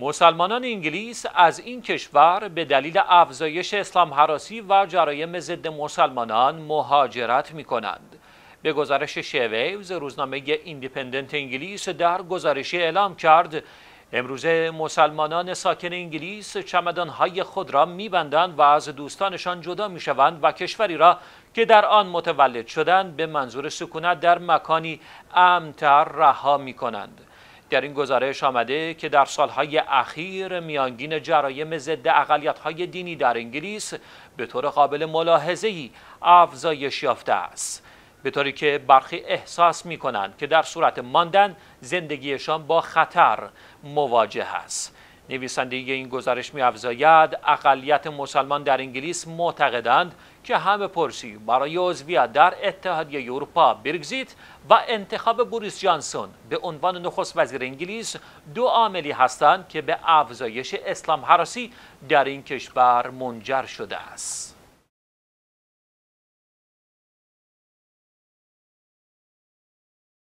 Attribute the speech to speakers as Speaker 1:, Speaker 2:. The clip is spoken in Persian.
Speaker 1: مسلمانان انگلیس از این کشور به دلیل افزایش اسلام حراسی و جرایم ضد مسلمانان مهاجرت می کنند. به گزارش شویوز روزنامه ایندیپندنت انگلیس در گزارشی اعلام کرد امروزه مسلمانان ساکن انگلیس چمدانهای خود را میبندند و از دوستانشان جدا میشوند و کشوری را که در آن متولد شدند به منظور سکونت در مکانی امتر رها میکنند. در این گزارش آمده که در سالهای اخیر میانگین جرایم ضد اقلیت‌های دینی در انگلیس به طور قابل ملاحظه‌ای افزایش یافته است به طوری که برخی احساس می‌کنند که در صورت ماندن زندگیشان با خطر مواجه است نویسنده این گزارش می افزاید اقلیت مسلمان در انگلیس معتقدند که همه پرسی برای عضویت در اتحادیه اروپا برگزیت و انتخاب بوریس جانسون به عنوان نخست وزیر انگلیس دو عاملی هستند که به افزایش اسلام حراسی در این کشور منجر شده
Speaker 2: است.